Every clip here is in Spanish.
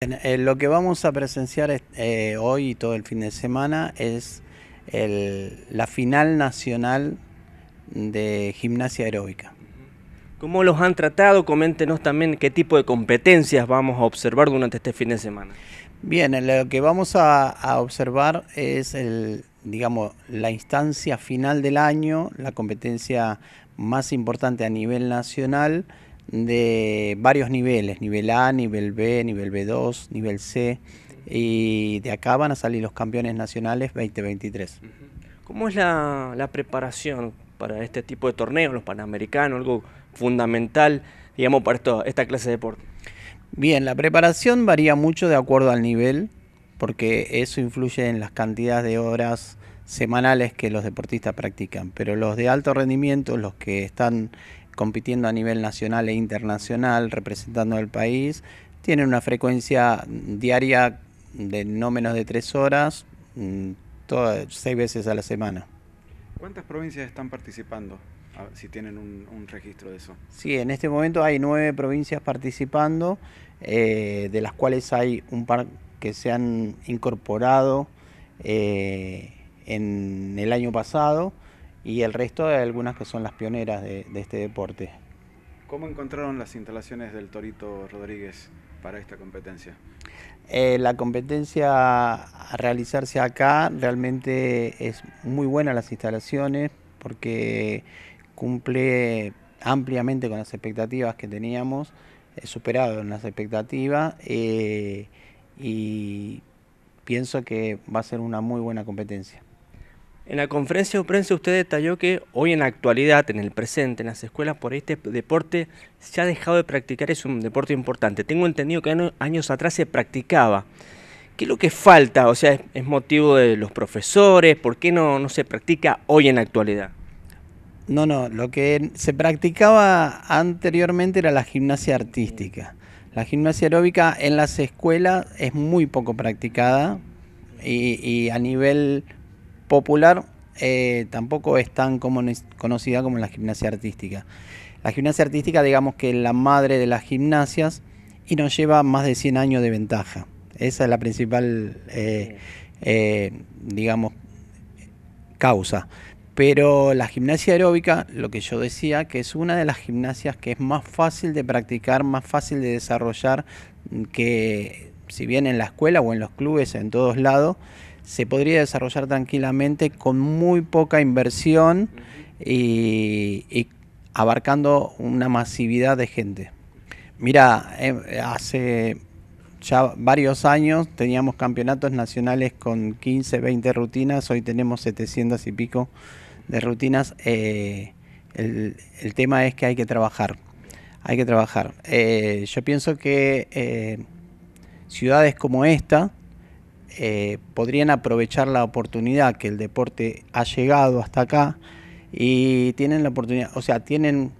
Eh, lo que vamos a presenciar eh, hoy y todo el fin de semana es la final nacional de gimnasia aeróbica. ¿Cómo los han tratado? Coméntenos también qué tipo de competencias vamos a observar durante este fin de semana. Bien, eh, lo que vamos a, observar es digamos, la instancia final del año, la competencia más importante a nivel nacional de varios niveles, nivel A, nivel B, nivel B2, nivel C, y de acá van a salir los campeones nacionales 2023. ¿Cómo es la, preparación para este tipo de torneos, los panamericanos, algo fundamental, digamos, para esta clase de deporte? Bien, la preparación varía mucho de acuerdo al nivel, porque eso influye en las cantidades de horas semanales que los deportistas practican, pero los de alto rendimiento, los que están compitiendo a nivel nacional e internacional, representando al país, tienen una frecuencia diaria de no menos de tres horas, mm, todas, seis veces a la semana. ¿Cuántas provincias están participando? si tienen un, registro de eso. Sí, en este momento hay nueve provincias participando, eh, de las cuales hay un par que se han incorporado eh, en el año pasado y el resto de algunas que son las pioneras de, este deporte. ¿Cómo encontraron las instalaciones del Torito Rodríguez para esta competencia? Eh, la competencia a realizarse acá realmente es muy buena las instalaciones porque cumple ampliamente con las expectativas que teníamos, eh, superado en las expectativas eh, y pienso que va a ser una muy buena competencia. En la conferencia de prensa usted detalló que hoy en la actualidad, en el presente, en las escuelas, por este deporte se ha dejado de practicar, es un deporte importante. Tengo entendido que años atrás se practicaba. ¿Qué es lo que falta? O sea, ¿es motivo de los profesores? ¿Por qué no, no se practica hoy en la actualidad? No, no, lo que se practicaba anteriormente era la gimnasia artística. La gimnasia aeróbica en las escuelas es muy poco practicada y a nivel popular, eh, tampoco es tan conocida como la gimnasia artística. La gimnasia artística, digamos que es la madre de las gimnasias y nos lleva más de 100 años de ventaja. Esa es la principal, eh, eh, digamos, causa. Pero la gimnasia aeróbica, lo que yo decía, que es una de las gimnasias que es más fácil de practicar, más fácil de desarrollar, que si bien en la escuela o en los clubes, en todos lados, se podría desarrollar tranquilamente con muy poca inversión y, abarcando una masividad de gente. Mira, eh, hace ya varios años teníamos campeonatos nacionales con 15, 20 rutinas, hoy tenemos 700 y pico de rutinas. Eh, el, tema es que hay que trabajar, hay que trabajar. Eh, yo pienso que ciudades como esta eh, podrían aprovechar la oportunidad que el deporte ha llegado hasta acá y tienen la oportunidad, o sea, tienen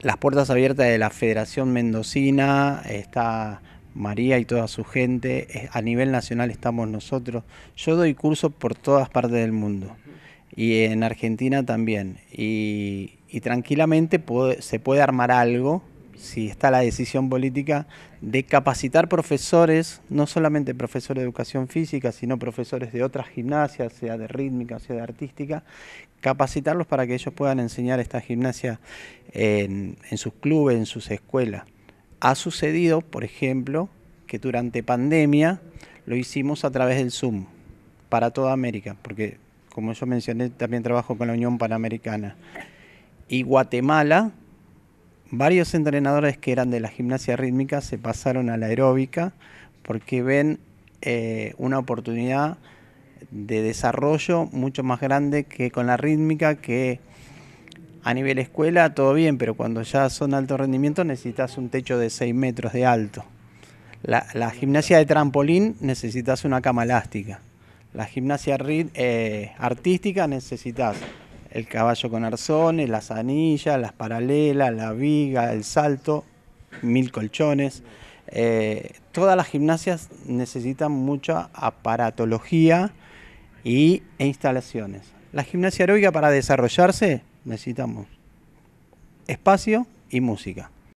las puertas abiertas de la Federación Mendocina, está María y toda su gente, a nivel nacional estamos nosotros. Yo doy cursos por todas partes del mundo y en Argentina también. Y, tranquilamente se puede armar algo si está la decisión política, de capacitar profesores, no solamente profesores de educación física, sino profesores de otras gimnasias, sea de rítmica, sea de artística, capacitarlos para que ellos puedan enseñar esta gimnasia en, en sus clubes, en sus escuelas. Ha sucedido, por ejemplo, que durante pandemia lo hicimos a través del Zoom para toda América, porque como yo mencioné, también trabajo con la Unión Panamericana. Y Guatemala varios entrenadores que eran de la gimnasia rítmica se pasaron a la aeróbica porque ven eh, una oportunidad de desarrollo mucho más grande que con la rítmica que a nivel escuela todo bien, pero cuando ya son alto rendimiento necesitas un techo de 6 metros de alto. La, gimnasia de trampolín necesitas una cama elástica. La gimnasia eh, artística necesitas el caballo con arzones, las anillas, las paralelas, la viga, el salto, mil colchones. Eh, todas las gimnasias necesitan mucha aparatología y, e instalaciones. La gimnasia aeróbica para desarrollarse necesitamos espacio y música.